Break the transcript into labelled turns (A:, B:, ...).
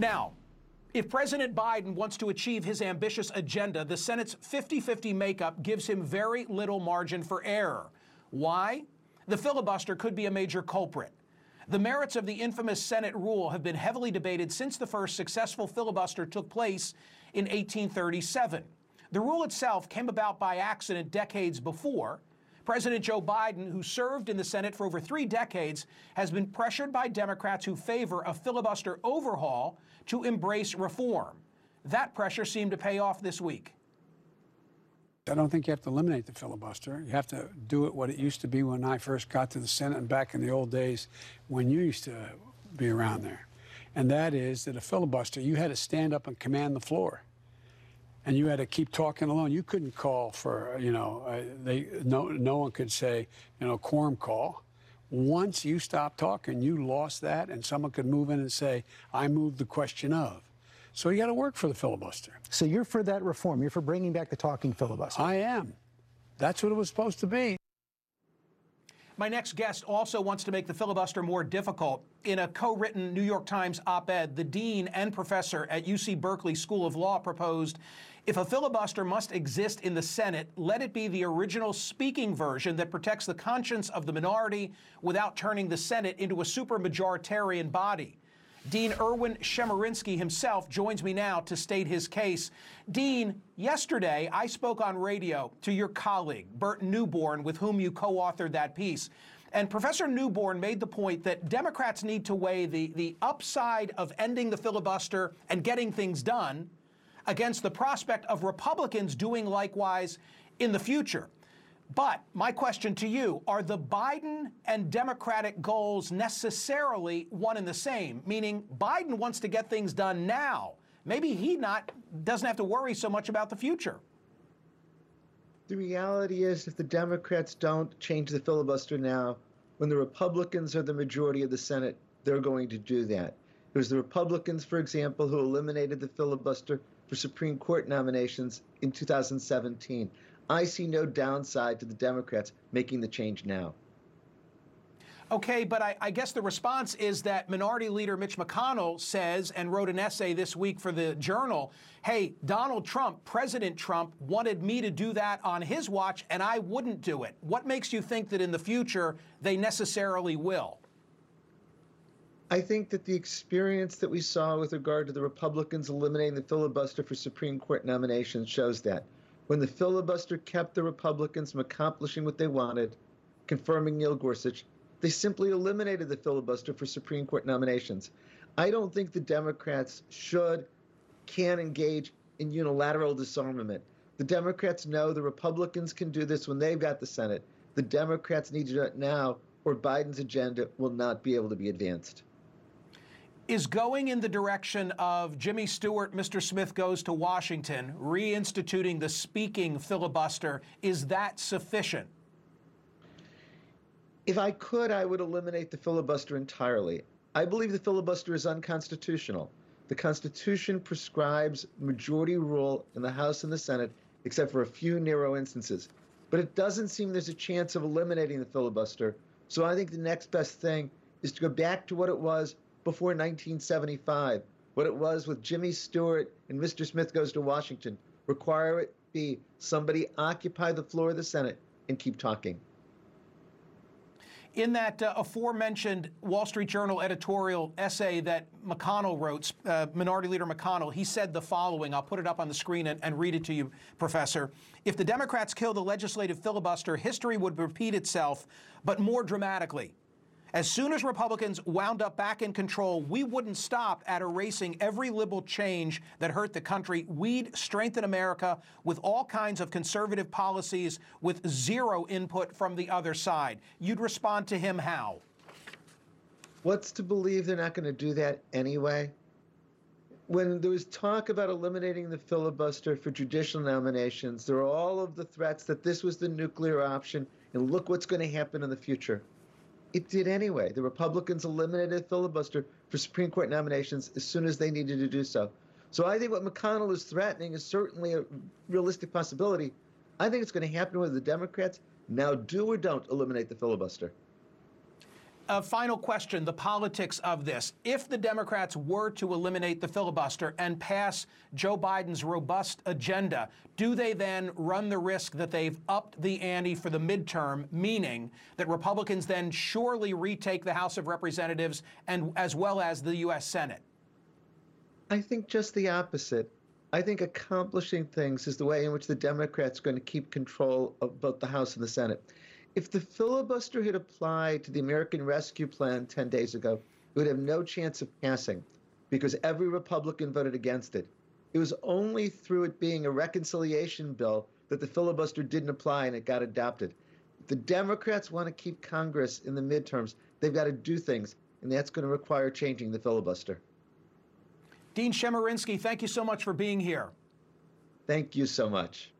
A: Now, if President Biden wants to achieve his ambitious agenda, the Senate's 50 50 makeup gives him very little margin for error. Why? The filibuster could be a major culprit. The merits of the infamous Senate rule have been heavily debated since the first successful filibuster took place in 1837. The rule itself came about by accident decades before, President Joe Biden, who served in the Senate for over three decades, has been pressured by Democrats who favor a filibuster overhaul to embrace reform. That pressure seemed to pay off this week.
B: I don't think you have to eliminate the filibuster. You have to do it what it used to be when I first got to the Senate and back in the old days when you used to be around there. And that is that a filibuster, you had to stand up and command the floor and you had to keep talking alone. You couldn't call for, you know, uh, they no no one could say, you know, quorum call. Once you stopped talking, you lost that, and someone could move in and say, "I moved the question of." So you got to work for the filibuster.
C: So you're for that
B: reform. You're for bringing back the talking filibuster. I am. That's what it was supposed to be.
A: My next guest also wants to make the filibuster more difficult. In a co written New York Times op ed, the dean and professor at UC Berkeley School of Law proposed if a filibuster must exist in the Senate, let it be the original speaking version that protects the conscience of the minority without turning the Senate into a supermajoritarian body. Dean Erwin Shemerinsky himself joins me now to state his case. Dean, yesterday I spoke on radio to your colleague, Bert Newborn, with whom you co authored that piece. And Professor Newborn made the point that Democrats need to weigh the, the upside of ending the filibuster and getting things done against the prospect of Republicans doing likewise in the future. But my question to you are the Biden and Democratic goals necessarily one and the same? Meaning, Biden wants to get things done now. Maybe he not doesn't have to worry so much about the
C: future. The reality is, if the Democrats don't change the filibuster now, when the Republicans are the majority of the Senate, they're going to do that. It was the Republicans, for example, who eliminated the filibuster for Supreme Court nominations in 2017. I see no downside to the Democrats making the change now.
A: Okay, but I, I, guess the response is that Minority Leader Mitch McConnell says and wrote an essay this week for the Journal hey, Donald Trump, President Trump, wanted me to do that on his watch, and I wouldn't do it. What makes you think that in the future they necessarily will?
C: I think that the experience that we saw with regard to the Republicans eliminating the filibuster for Supreme Court nominations shows that when the filibuster kept the Republicans from accomplishing what they wanted, confirming Neil Gorsuch, they simply eliminated the filibuster for Supreme Court nominations. I don't think the Democrats should, can engage in unilateral disarmament. The Democrats know the Republicans can do this when they've got the Senate. The Democrats need to do it now, or Biden's agenda will not be able to be advanced is
A: going in the direction of Jimmy Stewart, Mr. Smith goes to Washington, reinstituting the speaking filibuster. Is that sufficient?
C: If I could, I would eliminate the filibuster entirely. I believe the filibuster is unconstitutional. The Constitution prescribes majority rule in the House and the Senate, except for a few narrow instances. But it doesn't seem there's a chance of eliminating the filibuster. So I think the next best thing is to go back to what it was before 1975, what it was with Jimmy Stewart and Mr. Smith Goes to Washington. Require it be somebody occupy the floor of the Senate and keep talking.
A: In that uh, aforementioned Wall Street Journal editorial essay that McConnell wrote, uh, Minority Leader McConnell, he said the following. I'll put it up on the screen and, and read it to you, Professor. If the Democrats kill the legislative filibuster, history would repeat itself, but more dramatically. As soon as Republicans wound up back in control, we wouldn't stop at erasing every liberal change that hurt the country. We'd strengthen America with all kinds of conservative policies with zero input from the other side.
C: You'd respond to him how? What's to believe they're not going to do that anyway? When there was talk about eliminating the filibuster for judicial nominations, there were all of the threats that this was the nuclear option, and look what's going to happen in the future. It did anyway. The Republicans eliminated filibuster for Supreme Court nominations as soon as they needed to do so. So I think what McConnell is threatening is certainly a realistic possibility. I think it's going to happen with the Democrats. Now, do or don't eliminate the filibuster
A: a final question the politics of this. If the Democrats were to eliminate the filibuster and pass Joe Biden's robust agenda, do they then run the risk that they've upped the ante for the midterm, meaning that Republicans then surely retake the House of Representatives and as well as the U.S. Senate?
C: I think just the opposite. I think accomplishing things is the way in which the Democrats are going to keep control of both the House and the Senate if the filibuster had applied to the American Rescue Plan 10 days ago, it would have no chance of passing because every Republican voted against it. It was only through it being a reconciliation bill that the filibuster didn't apply and it got adopted. the Democrats want to keep Congress in the midterms, they've got to do things, and that's going to require changing the filibuster. Dean Shemarinsky, thank you so much for being here. Thank you so
A: much.